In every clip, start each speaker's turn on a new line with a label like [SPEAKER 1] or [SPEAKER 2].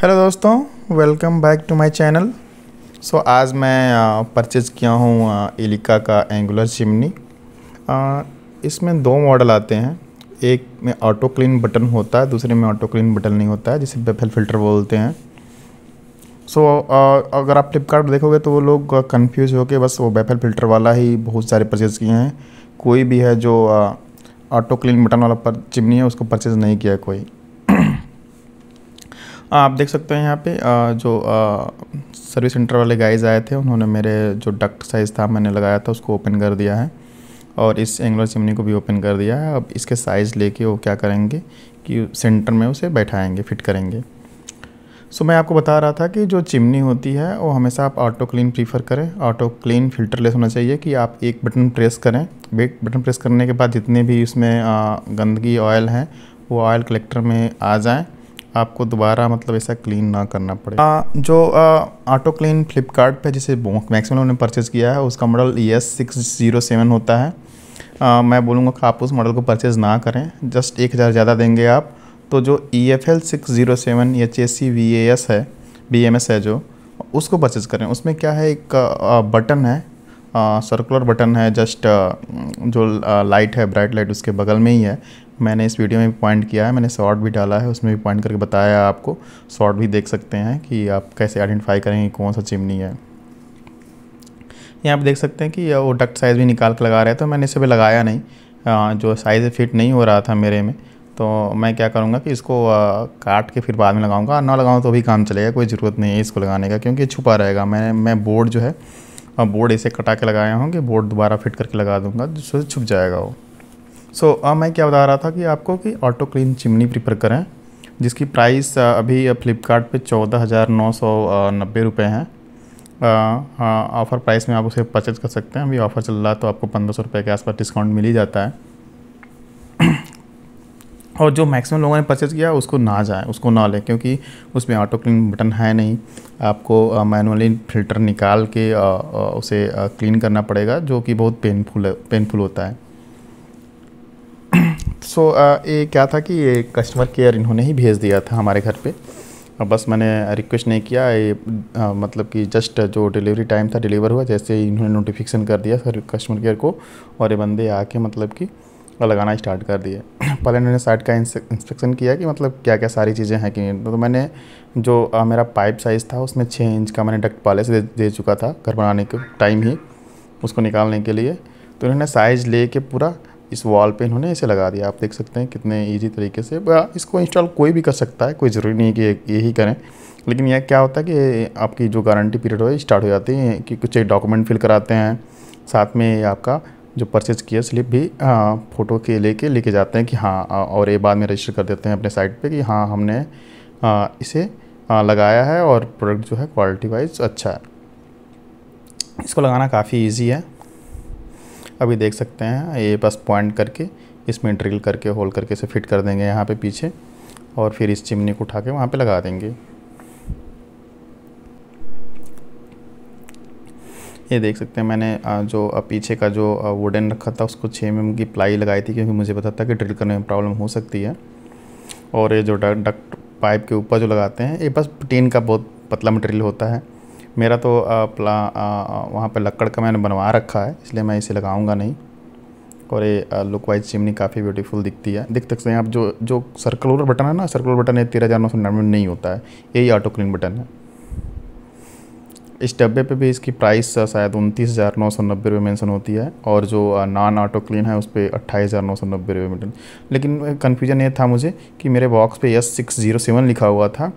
[SPEAKER 1] hello दोस्तों welcome back to my channel so आज मैं परचेज़ किया हूँ एलिका का एंगुलर चिमनी इसमें दो मॉडल आते हैं एक में ऑटो क्लीन बटन होता है दूसरे में ऑटो क्लीन बटन नहीं होता है जिसे बेफेल फिल्टर बोलते हैं सो so, अगर आप फ्लिपकार्ट देखोगे तो वो लोग कन्फ्यूज़ होकर बस वो बेफेल फिल्टर वाला ही बहुत सारे परचेज़ किए हैं कोई भी है जो ऑटो क्लीन बटन वाला पर चिमनी है उसको परचेज़ नहीं किया कोई हाँ, आप देख सकते हैं यहाँ पे जो सर्विस सेंटर वाले गाइज आए थे उन्होंने मेरे जो डक्ट साइज़ था मैंने लगाया था उसको ओपन कर दिया है और इस एंगुलर चिमनी को भी ओपन कर दिया है अब इसके साइज़ लेके वो क्या करेंगे कि सेंटर में उसे बैठाएंगे फिट करेंगे सो so, मैं आपको बता रहा था कि जो चिमनी होती है वो हमेशा आप ऑटो क्लीन प्रीफर करें ऑटो क्लीन फिल्टरलेस होना चाहिए कि आप एक बटन प्रेस करें बटन प्रेस करने के बाद जितने भी उसमें गंदगी ऑयल हैं वो ऑयल कलेक्टर में आ जाएँ आपको दोबारा मतलब ऐसा क्लीन ना करना पड़े आ, जो ऑटो क्लीन फ्लिपकार्ट पे जिसे मैक्सिमम उन्होंने परचेज़ किया है उसका model E S six zero seven होता है आ, मैं बोलूँगा कि आप उस मॉडल को परचेज़ ना करें जस्ट एक हज़ार ज़्यादा देंगे आप तो जो E F L six zero seven H A C V A S है बी एम एस है जो उसको परचेज़ करें उसमें क्या है एक बटन है सर्कुलर बटन है जस्ट जो लाइट है ब्राइट लाइट उसके बगल में ही है मैंने इस वीडियो में भी पॉइंट किया है मैंने शॉर्ट भी डाला है उसमें भी पॉइंट करके बताया है आपको शॉर्ट भी देख सकते हैं कि आप कैसे आइडेंटिफाई करेंगे कौन सा चिमनी है यहाँ आप देख सकते हैं कि वो डक्ट साइज़ भी निकाल के लगा रहे हैं तो मैंने इसे भी लगाया नहीं आ, जो साइज़ फिट नहीं हो रहा था मेरे में तो मैं क्या करूँगा कि इसको आ, काट के फिर बाद में लगाऊँगा ना लगाऊँ तो भी काम चलेगा कोई ज़रूरत नहीं है इसको लगाने का क्योंकि छुपा रहेगा मैं मैं बोर्ड जो है बोर्ड ऐसे कटा के लगाए होंगे बोर्ड दोबारा फिट करके लगा दूंगा जिससे छुप जाएगा वो सो so, मैं क्या बता रहा था कि आपको कि ऑटो क्लीन चिमनी प्रीफर करें जिसकी प्राइस अभी फ्लिपकार्ट पे चौदह हज़ार नौ सौ नब्बे रुपये हैं ऑफ़र प्राइस में आप उसे परचेज कर सकते हैं अभी ऑफ़र चल रहा है तो आपको पंद्रह सौ रुपये के आसपास डिस्काउंट मिल ही जाता है और जो मैक्सिमम लोगों ने परचेज़ किया उसको ना जाए उसको ना लें क्योंकि उसमें ऑटो क्लीन बटन है नहीं आपको मैनुअली फ़िल्टर निकाल के आ, आ, उसे आ, क्लीन करना पड़ेगा जो कि बहुत पेनफुल पेनफुल होता है सो so, ये क्या था कि ये कस्टमर केयर इन्होंने ही भेज दिया था हमारे घर पे बस मैंने रिक्वेस्ट नहीं किया ये आ, मतलब कि जस्ट जो डिलीवरी टाइम था डिलीवर हुआ जैसे इन्होंने नोटिफिकेशन कर दिया सर कस्टमर केयर को और ये बंदे आके मतलब कि लगाना स्टार्ट कर दिए पहले इन्होंने साइट का इंस्पेक्शन किया कि मतलब क्या क्या सारी चीज़ें हैं कि तो मैंने जो आ, मेरा पाइप साइज़ था उसमें छः इंच का मैंने डक्ट पहले से दे, दे चुका था घर बनाने के टाइम ही उसको निकालने के लिए तो इन्होंने साइज़ ले के पूरा इस वॉल पे इन्होंने इसे लगा दिया आप देख सकते हैं कितने ईजी तरीके से इसको इंस्टॉल कोई भी कर सकता है कोई ज़रूरी नहीं कि यही करें लेकिन यह क्या होता है कि आपकी जो गारंटी पीरियड हो स्टार्ट हो जाती है कि कुछ एक डॉक्यूमेंट फिल कराते हैं साथ में आपका जो परचेज किया स्लिप भी आ, फ़ोटो के लेके लेके जाते हैं कि हाँ और ये बाद में रजिस्टर कर देते हैं अपने साइट पे कि हाँ हमने आ, इसे आ, लगाया है और प्रोडक्ट जो है क्वालिटी वाइज अच्छा है इसको लगाना काफ़ी इजी है अभी देख सकते हैं ये बस पॉइंट करके इसमें ड्रिल करके होल करके इसे फिट कर देंगे यहाँ पे पीछे और फिर इस चिमनी को उठा के वहाँ पर लगा देंगे ये देख सकते हैं मैंने जो पीछे का जो वुडन रखा था उसको छः एम mm की प्लाई लगाई थी क्योंकि मुझे पता था कि ड्रिल करने में प्रॉब्लम हो सकती है और ये जो डक्ट पाइप के ऊपर जो लगाते हैं ये बस टीन का बहुत पतला मटेरियल होता है मेरा तो प्ला वहाँ पर लकड़ का मैंने बनवा रखा है इसलिए मैं इसे लगाऊँगा नहीं और ये लुक वाइज चिमनी काफ़ी ब्यूटीफुल दिखती है दिख सकते हैं आप जो जो सर्कुलर बटन है ना सर्कुलर बटन ये तेरह हज़ार नौ सौ निन्यानवे नहीं होता है यही ऑटो क्लीन बटन है इस डब्बे पे भी इसकी प्राइस शायद उनतीस हज़ार नौ सौ नब्बे रुपये मैंसन होती है और जो नॉन ऑटो क्लीन है उस पर अट्ठाईस हज़ार नौ सौ नब्बे रुपये मेटन लेकिन कन्फ्यूजन ये था मुझे कि मेरे बॉक्स पे एस सिक्स ज़ीरो सेवन लिखा हुआ था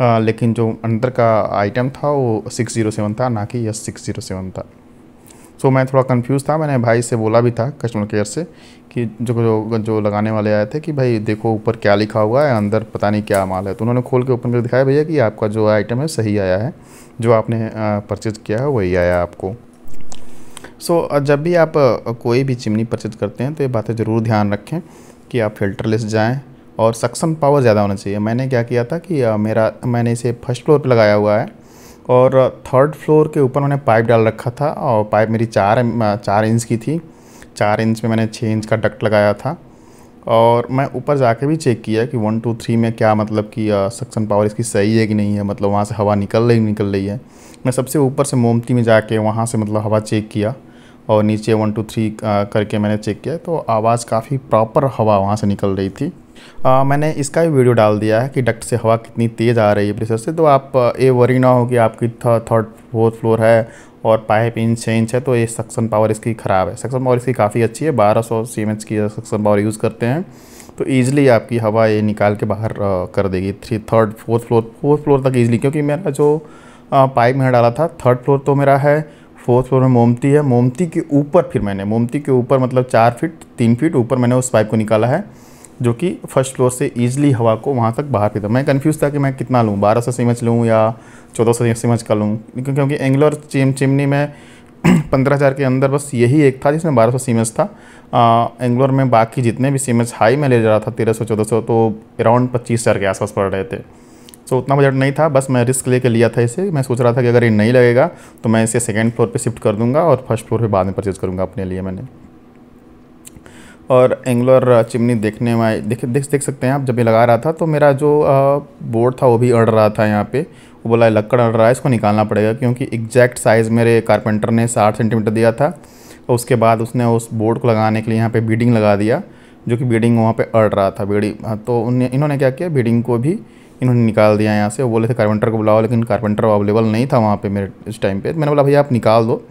[SPEAKER 1] आ, लेकिन जो अंदर का आइटम था वो सिक्स ज़ीरो सेवन था ना कि एस सिक्स ज़ीरो सेवन था सो मैं थोड़ा कंफ्यूज था मैंने भाई से बोला भी था कस्टमर केयर से कि जो जो जो लगाने वाले आए थे कि भाई देखो ऊपर क्या लिखा हुआ है अंदर पता नहीं क्या माल है तो उन्होंने खोल के ओपन कर दिखाया भैया कि आपका जो आइटम है सही आया है जो आपने परचेज़ किया है वही आया आपको सो so, जब भी आप कोई भी चिमनी परचेज करते हैं तो ये बातें ज़रूर ध्यान रखें कि आप फिल्टरलेस जाएँ और सक्सम पावर ज़्यादा होना चाहिए मैंने क्या किया था कि मेरा मैंने इसे फर्स्ट फ्लोर पर लगाया हुआ है और थर्ड फ्लोर के ऊपर मैंने पाइप डाल रखा था और पाइप मेरी चार चार इंच की थी चार इंच में मैंने छः इंच का डक्ट लगाया था और मैं ऊपर जाके भी चेक किया कि वन टू थ्री में क्या मतलब कि सक्सन पावर इसकी सही है कि नहीं है मतलब वहाँ से हवा निकल रही निकल रही है मैं सबसे ऊपर से मोमती में जाके वहाँ से मतलब हवा चेक किया और नीचे वन टू थ्री करके मैंने चेक किया तो आवाज़ काफ़ी प्रॉपर हवा वहाँ से निकल रही थी आ, मैंने इसका भी वीडियो डाल दिया है कि डक्ट से हवा कितनी तेज़ आ रही है प्रेशर से तो आप ये वरी ना हो कि आपकी थर्ड फोर्थ फ्लोर है और पाइप इंच छः इंच है तो ये सक्सन पावर इसकी ख़राब है सक्सन पावर इसकी काफ़ी अच्छी है बारह सौ सी एम एच की सक्सन पावर यूज़ करते हैं तो ईज़िली आपकी हवा ये निकाल के बाहर कर देगी three third fourth floor fourth floor तक ईज़िली क्योंकि मेरा जो पाइप मैंने डाला था थर्ड फ्लोर तो मेरा है फोर्थ फ्लोर में मोमती है मोमती के ऊपर फिर मैंने मोमती के ऊपर मतलब चार फिट तीन फिट ऊपर मैंने उस पाइप को निकाला है जो कि फर्स्ट फ्लोर से ईजिली हवा को वहाँ तक बाहर फेंकता मैं कन्फ्यूज़ था कि मैं कितना लूँ बारह सौ सीमच लूँ या चौदह सौ सीमच का लूँ क्योंकि एंगलर चिम चिमनी में पंद्रह हज़ार के अंदर बस यही एक था जिसमें बारह सौ सीमच था एंगलोर में बाकी जितने भी सीमेंस हाई में ले जा रहा था तेरह सौ चौदह सौ तो अराउंड पच्चीस हज़ार के आसपास पड़ रहे थे सो उतना बजट नहीं था बस मैं रिस्क लेके लिया था इसे मैं सोच रहा था कि अगर ये नहीं लगेगा तो मैं इसे सेकेंड फ्लोर पर शिफ्ट कर दूंगा और फर्स्ट फ्लोर पर बाद में परचेज़ करूँगा अपने लिए मैंने और एंगुलर चिमनी देखने में देख देख देख सकते हैं आप जब ये लगा रहा था तो मेरा जो बोर्ड था वो भी अड़ रहा था यहाँ पे वो बोला लक्कड़ अड़ रहा है इसको निकालना पड़ेगा क्योंकि एग्जैक्ट साइज़ मेरे कारपेंटर ने साठ सेंटीमीटर दिया था और उसके बाद उसने उस बोर्ड को लगाने के लिए यहाँ पर बीडिंग लगा दिया जो कि बीडिंग वहाँ पर अड़ रहा था बीडिंग हाँ, तो उन्हें इन्होंने क्या किया बीडिंग को भी इन्होंने निकाल दिया यहाँ से वो बोले थे कारपेंटर को बुलाओ लेकिन कारपेंटर अवेलेबल नहीं था वहाँ पर मेरे इस टाइम पर तो मैंने बोला भैया आप निकाल दो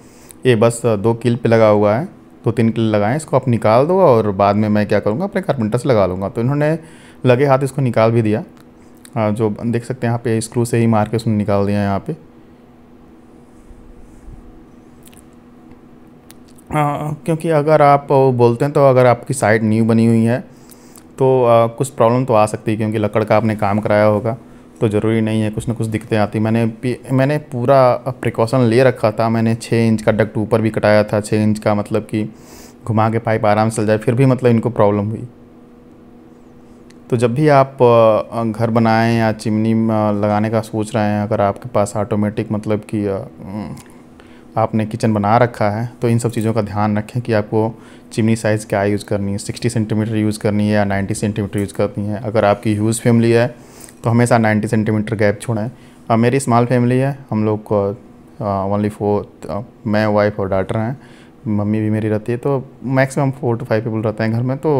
[SPEAKER 1] ये बस दो किल पर लगा हुआ है दो तीन किले लगाएं इसको आप निकाल दो और बाद में मैं क्या करूँगा अपने से लगा लूँगा तो इन्होंने लगे हाथ इसको निकाल भी दिया जो देख सकते हैं यहाँ पे स्क्रू से ही मार के उसने निकाल दिया यहाँ पे आ, क्योंकि अगर आप बोलते हैं तो अगर आपकी साइड न्यू बनी हुई है तो आ, कुछ प्रॉब्लम तो आ सकती है क्योंकि लकड़ का आपने काम कराया होगा तो ज़रूरी नहीं है कुछ ना कुछ दिक्कतें आती मैंने मैंने पूरा प्रिकॉशन ले रखा था मैंने छः इंच का डक्ट ऊपर भी कटाया था छः इंच का मतलब कि घुमा के पाइप आराम से चल जाए फिर भी मतलब इनको प्रॉब्लम हुई तो जब भी आप घर बनाएं या चिमनी लगाने का सोच रहे हैं अगर आपके पास ऑटोमेटिक मतलब कि आपने किचन बना रखा है तो इन सब चीज़ों का ध्यान रखें कि आपको चिमनी साइज़ क्या यूज़ करनी है 60 सेंटीमीटर यूज़ करनी है या 90 सेंटीमीटर यूज़ करनी है अगर आपकी ह्यूज फैमिली है तो हमेशा 90 सेंटीमीटर गैप छोड़ें है मेरी स्मॉल फैमिली है हम लोग को ओनली फोर मैं वाइफ और डाटर हैं मम्मी भी मेरी रहती है तो maximum four to five people रहते हैं घर में तो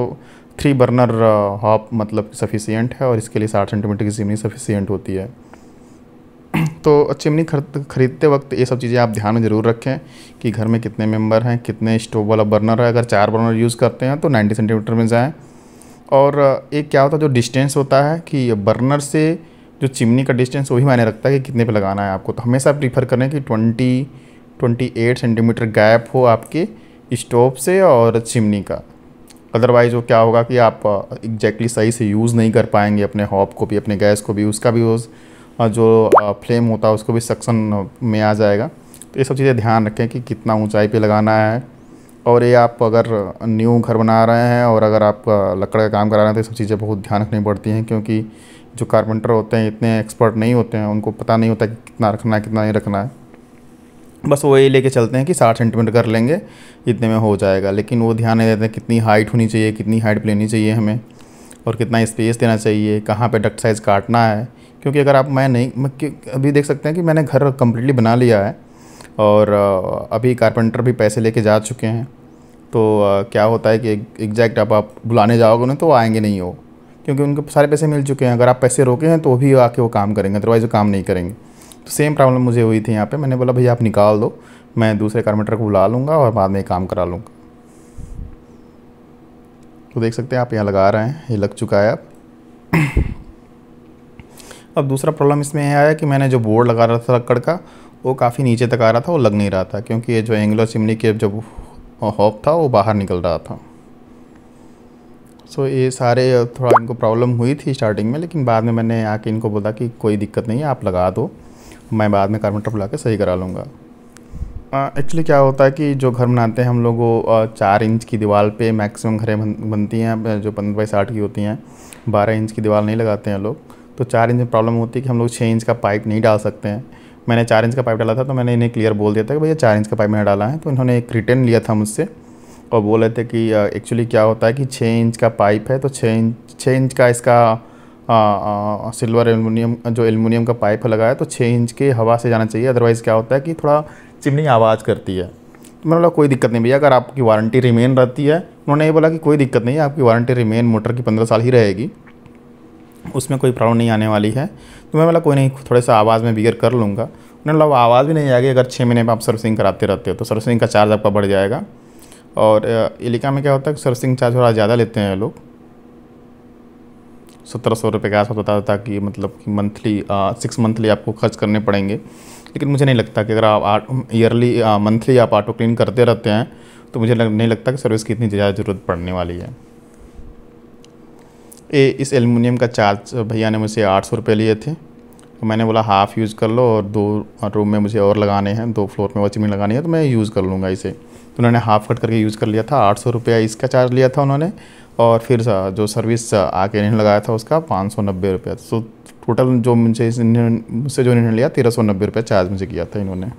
[SPEAKER 1] थ्री बर्नर हॉप मतलब सफिशियंट है और इसके लिए साठ सेंटीमीटर की चिमनी सफिशियंट होती है तो चिमनी खरीद खरीदते वक्त ये सब चीज़ें आप ध्यान में ज़रूर रखें कि घर में कितने मेंबर हैं कितने स्टोव वाला बर्नर है अगर चार बर्नर यूज़ करते हैं तो नाइन्टी सेंटीमीटर में जाएँ और एक क्या होता है जो डिस्टेंस होता है कि बर्नर से जो चिमनी का डिस्टेंस वही मायने रखता है कि कितने पे लगाना है आपको तो हमेशा प्रीफर करें कि 20 28 सेंटीमीटर गैप हो आपके स्टोव से और चिमनी का अदरवाइज़ वो क्या होगा कि आप एग्जैक्टली सही से यूज़ नहीं कर पाएंगे अपने हॉप को भी अपने गैस को भी उसका भी उस जो फ्लेम होता है उसको भी सक्सन में आ जाएगा तो ये सब चीज़ें ध्यान रखें कि कितना ऊँचाई पर लगाना है और ये आप अगर न्यू घर बना रहे हैं और अगर आप लकड़ का काम करा रहे हैं तो सब चीज़ें बहुत ध्यान रखनी पड़ती हैं क्योंकि जो कारपेंटर होते हैं इतने एक्सपर्ट नहीं होते हैं उनको पता नहीं होता कि कितना रखना है कितना नहीं रखना है बस वो ये लेके चलते हैं कि साठ सेंटीमीटर कर लेंगे इतने में हो जाएगा लेकिन वो ध्यान नहीं देते हैं कितनी हाइट होनी चाहिए कितनी हाइट लेनी चाहिए हमें और कितना स्पेस देना चाहिए कहाँ पर डक्ट साइज़ काटना है क्योंकि अगर आप मैं नहीं मैं अभी देख सकते हैं कि मैंने घर कम्प्लीटली बना लिया है और अभी कारपेंटर भी पैसे लेके जा चुके हैं तो क्या होता है कि एग्जैक्ट अब आप बुलाने जाओगे ना तो आएंगे नहीं वो क्योंकि उनको सारे पैसे मिल चुके हैं अगर आप पैसे रोके हैं तो भी आके वो काम करेंगे अदरवाइज़ वो काम नहीं करेंगे तो सेम प्रॉब्लम मुझे हुई थी यहाँ पे मैंने बोला भैया आप निकाल दो मैं दूसरे कारपेंटर को बुला लूँगा और बाद में काम करा लूँगा तो देख सकते हैं आप यहाँ लगा रहे हैं ये लग चुका है अब अब दूसरा प्रॉब्लम इसमें यह आया कि मैंने जो बोर्ड लगा रहा था लक्कड़ का वो काफ़ी नीचे तक आ रहा था वो लग नहीं रहा था क्योंकि ये जो एंग्लो चिमनी के जब हॉप था वो बाहर निकल रहा था सो so, ये सारे थोड़ा इनको प्रॉब्लम हुई थी स्टार्टिंग में लेकिन बाद में मैंने आके इनको बोला कि कोई दिक्कत नहीं है आप लगा दो मैं बाद में कारपेंटर बुला के सही करा लूँगा एक्चुअली क्या होता है कि जो घर बनाते हैं हम लोग वो चार इंच की दीवार पे मैक्सिमम घरें बन, बनती हैं जो पंद्रह बाई साठ की होती हैं बारह इंच की दीवार नहीं लगाते हैं लोग तो चार इंच में प्रॉब्लम होती है कि हम लोग छः इंच का पाइप नहीं डाल सकते हैं मैंने चार इंच का पाइप डाला था तो मैंने इन्हें क्लियर बोल दिया था कि भैया चार इंच का पाइप मैंने डाला है तो इन्होंने एक रिटर्न लिया था मुझसे और बोले थे कि एक्चुअली क्या होता है कि छः इंच का पाइप है तो छः इंच छः इंच का इसका आ, आ, सिल्वर एलमिनियम जो एलमिनियम का पाइप लगा है तो छः इंच के हवा से जाना चाहिए अदरवाइज़ क्या होता है कि थोड़ा चिमनी आवाज़ करती है तो मैंने बोला कोई दिक्कत नहीं भैया अगर आपकी वारंटी रिमेन रहती है उन्होंने ये बोला कि कोई दिक्कत नहीं है आपकी वारंटी रिमेन मोटर की पंद्रह साल ही रहेगी उसमें कोई प्रॉब्लम नहीं आने वाली है तो मैं बोला मतलब कोई नहीं थोड़े सा आवाज़ में बिगर कर लूँगा उन्होंने बोला मतलब आवाज़ भी नहीं आएगी अगर छः महीने में आप सर्विसिंग कराते रहते हो तो सर्विसिंग का चार्ज आपका बढ़ जाएगा और इलिका में क्या होता है कि सर्विसिंग चार्ज थोड़ा ज़्यादा लेते हैं लोग सत्रह सौ रुपये के आसपास बता देता कि मतलब कि मंथली सिक्स मंथली आपको खर्च करने पड़ेंगे लेकिन मुझे नहीं लगता कि अगर आप ईयरली मंथली आप ऑटो क्लीन करते रहते हैं तो मुझे नहीं लगता कि सर्विस की इतनी ज़्यादा ज़रूरत पड़ने वाली है ए इस एलमिनियम का चार्ज भैया ने मुझसे आठ सौ रुपये लिए थे तो मैंने बोला हाफ़ यूज़ कर लो और दो रूम में मुझे और लगाने हैं दो फ्लोर में वॉचिंग लगानी है तो मैं यूज़ कर लूँगा इसे तो उन्होंने हाफ़ कट करके यूज़ कर लिया था आठ सौ रुपया इसका चार्ज लिया था उन्होंने और फिर जो सर्विस आके इन्होंने लगाया था उसका पाँच सौ नब्बे रुपया तो टोटल जो मुझे मुझसे जो इन्होंने लिया तेरह सौ नब्बे रुपया चार्ज मुझे किया था इन्होंने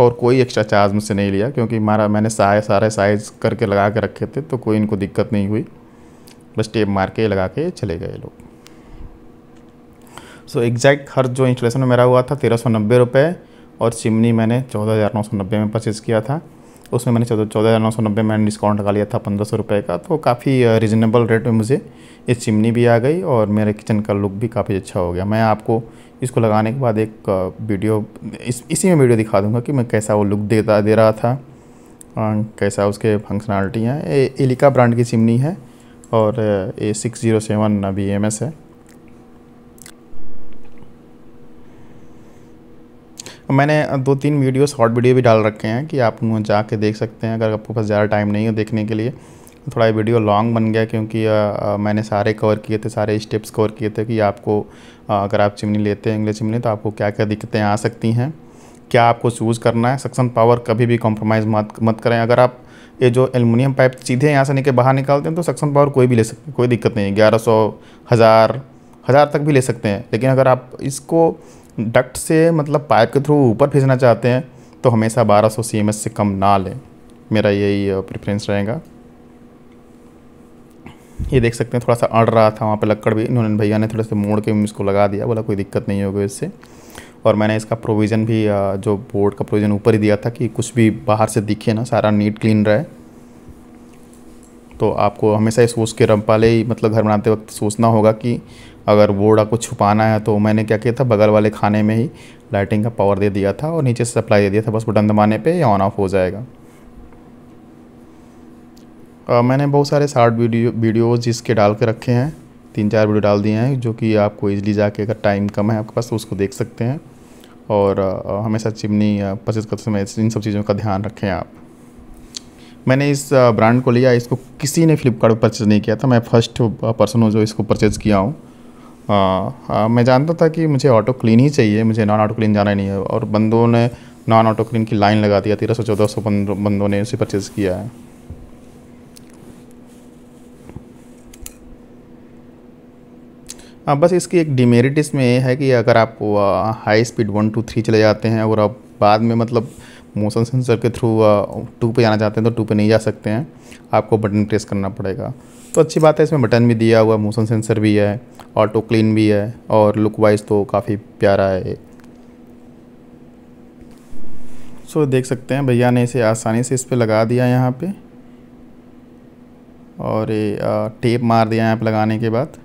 [SPEAKER 1] और कोई एक्स्ट्रा चार्ज मुझसे नहीं लिया क्योंकि हमारा मैंने सारे सारे साइज़ करके लगा के रखे थे तो कोई इनको दिक्कत नहीं हुई बस टेप मार के लगा के चले गए लोग सो so, एग्जैक्ट खर्च जो इंस्टॉलेशन में मेरा हुआ था तेरह सौ नब्बे रुपये और चिमनी मैंने चौदह हज़ार नौ सौ नब्बे में परचेज़ किया था उसमें मैंने चौदह चौदह हज़ार नौ सौ नब्बे मैंने डिस्काउंट लगा लिया था पंद्रह सौ रुपये का तो काफ़ी रिजनेबल रेट में मुझे ये चिमनी भी आ गई और मेरे किचन का लुक भी काफ़ी अच्छा हो गया मैं आपको इसको लगाने के बाद एक वीडियो इस इसी में वीडियो दिखा दूँगा कि मैं कैसा वो लुक देता दे रहा था कैसा उसके फंक्शनलिटी हैं एलिका ब्रांड की चिमनी है और A six zero seven B M S है मैंने दो तीन वीडियो शॉर्ट वीडियो भी डाल रखे हैं कि आप उन्हें जा के देख सकते हैं अगर आपके पास ज़्यादा टाइम नहीं हो देखने के लिए थोड़ा वीडियो लॉन्ग बन गया क्योंकि आ, आ, मैंने सारे कवर किए थे सारे स्टेप्स कवर किए थे कि आपको आ, अगर आप चिमनी लेते हैं इंग्लिश चिमनी तो आपको क्या क्या दिक्कतें आ सकती हैं क्या आपको चूज़ करना है सक्सन पावर कभी भी कॉम्प्रोमाइज़ मत मत करें अगर आप ये जो एलमिनियम पाइप सीधे यहाँ से निकल बाहर निकालते हैं तो सक्सन पावर कोई भी ले सकते कोई दिक्कत नहीं ग्यारह सौ हज़ार हज़ार तक भी ले सकते हैं लेकिन अगर आप इसको डक्ट से मतलब पाइप के थ्रू ऊपर भेजना चाहते हैं तो हमेशा 1200 सीएमएस से कम ना लें मेरा यही प्रेफरेंस रहेगा ये देख सकते हैं थोड़ा सा अड़ रहा था वहाँ पर लक्कड़ भी इन्होंने भैया ने थोड़ा सा मोड़ के इसको लगा दिया बोला कोई दिक्कत नहीं होगी इससे और मैंने इसका प्रोविज़न भी जो बोर्ड का प्रोविज़न ऊपर ही दिया था कि कुछ भी बाहर से दिखे ना सारा नीट क्लीन रहे तो आपको हमेशा ये सोच के रमपाले ही मतलब घर बनाते वक्त सोचना होगा कि अगर बोर्ड आपको छुपाना है तो मैंने क्या किया था बगल वाले खाने में ही लाइटिंग का पावर दे दिया था और नीचे से सप्लाई दे दिया था बस बटन दबाने पे ऑन ऑफ हो जाएगा आ, मैंने बहुत सारे शार्ट वीडियो वीडियोज़ इसके डाल के रखे हैं तीन चार वीडियो डाल दिए हैं जो कि आपको ईजिली जाके अगर टाइम कम है आपके पास तो उसको देख सकते हैं और हमेशा चिमनी परचेज करते समय इन सब चीज़ों का ध्यान रखें आप मैंने इस ब्रांड को लिया इसको किसी ने फ्लिपकार्ट परचेज़ नहीं किया था मैं फर्स्ट पर्सन हूँ जो इसको परचेज़ किया हूँ मैं जानता था कि मुझे ऑटो क्लीन ही चाहिए मुझे नॉन ऑटो क्लीन जाना ही नहीं है और बंदों ने नॉन ऑटो क्लीन की लाइन लगा दिया तेरह सौ चौदह सौ बंदों ने उसे परचेज़ किया है हाँ, बस इसकी एक डिमेरिट इसमें है कि अगर आप high speed one two three चले जाते हैं और आप बाद में मतलब मोशन सेंसर के थ्रू टू पे जाना चाहते हैं तो टू पे नहीं जा सकते हैं आपको बटन प्रेस करना पड़ेगा तो अच्छी बात है इसमें बटन भी दिया हुआ मोशन सेंसर भी है ऑटो क्लीन भी है और लुक वाइज तो काफ़ी प्यारा है सो देख सकते हैं भैया ने इसे आसानी से इस पर लगा दिया यहाँ पे और ये टेप मार दिया यहाँ पर लगाने के बाद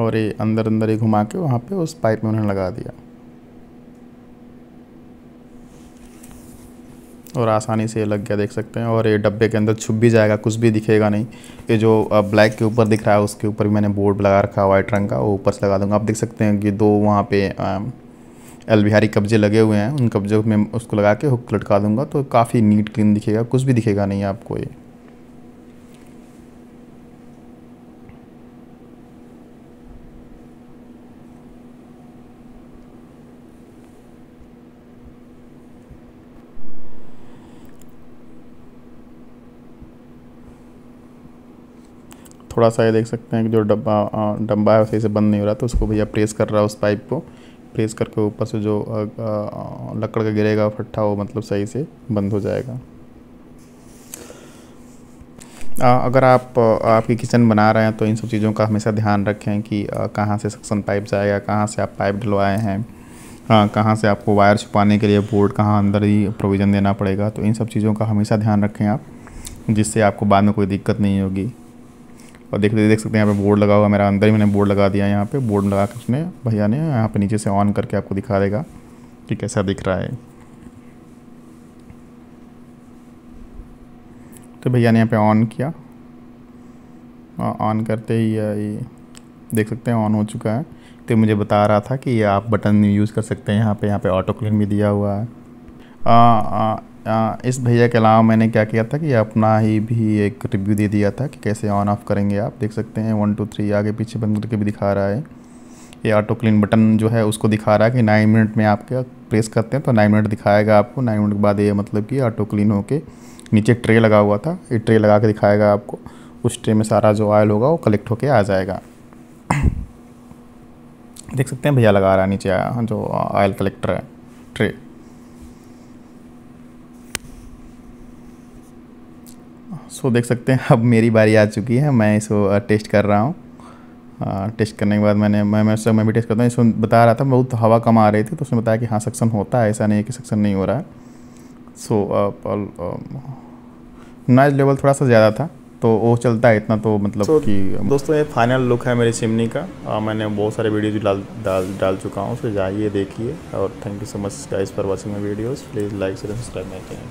[SPEAKER 1] और ये अंदर अंदर ही घुमा के वहाँ पे उस पाइप में उन्होंने लगा दिया और आसानी से लग गया देख सकते हैं और ये डब्बे के अंदर छुप भी जाएगा कुछ भी दिखेगा नहीं ये जो ब्लैक के ऊपर दिख रहा है उसके ऊपर भी मैंने बोर्ड लगा रखा वाइट रंग का वो ऊपर से लगा दूंगा आप देख सकते हैं कि दो वहाँ पे एल बिहारी कब्जे लगे हुए हैं उन कब्जों में उसको लगा के हुक लटका दूंगा तो काफ़ी नीट क्लीन दिखेगा कुछ भी दिखेगा नहीं आपको ये थोड़ा सा ये देख सकते हैं कि जो डब्बा डब्बा है सही से बंद नहीं हो रहा तो उसको भैया प्रेस कर रहा है उस पाइप को प्रेस करके ऊपर से जो लकड़ का गिरेगा फट्ठा वो मतलब सही से बंद हो जाएगा आ, अगर आप आपकी किचन बना रहे हैं तो इन सब चीज़ों का हमेशा ध्यान रखें कि कहाँ से सक्सन पाइप जाएगा कहाँ से आप पाइप डलवाए हैं हाँ कहाँ से आपको वायर छुपाने के लिए बोर्ड कहाँ अंदर ही प्रोविज़न देना पड़ेगा तो इन सब चीज़ों का हमेशा ध्यान रखें आप जिससे आपको बाद में कोई दिक्कत नहीं होगी और देख देख सकते हैं यहाँ पे बोर्ड लगा हुआ मेरा अंदर ही मैंने बोर्ड लगा दिया यहाँ पे बोर्ड लगा कर उसने भैया ने यहाँ पे नीचे से ऑन करके आपको दिखा देगा कि कैसा दिख रहा है तो भैया ने यहाँ पे ऑन किया ऑन करते ही ये देख सकते हैं ऑन हो चुका है तो मुझे बता रहा था कि आप बटन यूज़ कर सकते हैं यहाँ पर यहाँ पर ऑटो क्लिन भी दिया हुआ है आ, आ, आ, इस भैया के अलावा मैंने क्या किया था कि अपना ही भी एक रिव्यू दे दिया था कि कैसे ऑन ऑफ़ करेंगे आप देख सकते हैं वन टू थ्री आगे पीछे बंद करके भी दिखा रहा है ये ऑटो क्लीन बटन जो है उसको दिखा रहा है कि नाइन मिनट में आपके प्रेस करते हैं तो नाइन मिनट दिखाएगा आपको नाइन मिनट के बाद ये मतलब कि ऑटो क्लीन होकर नीचे ट्रे लगा हुआ था ये ट्रे लगा के दिखाएगा आपको उस ट्रे में सारा जो ऑयल होगा वो कलेक्ट होके आ जाएगा देख सकते हैं भैया लगा रहा है नीचे जो ऑयल कलेक्टर है ट्रे सो देख सकते हैं अब मेरी बारी आ चुकी है मैं इसको टेस्ट कर रहा हूँ टेस्ट करने के बाद मैंने मैं मैं मैं भी टेस्ट करता हूँ इसमें बता रहा था बहुत हवा कम आ रही थी तो उसने बताया कि हाँ सक्सन होता है ऐसा नहीं है कि सक्सन नहीं हो रहा है सो नॉइज लेवल थोड़ा सा ज़्यादा था तो वो चलता है इतना तो मतलब so, कि दोस्तों ये फाइनल लुक है मेरी सिमनी का आ, मैंने बहुत सारे वीडियोज डाल डाल डाल चुका हूँ उसे जाइए देखिए और thank you so much guys for watching my videos please like share subscribe my channel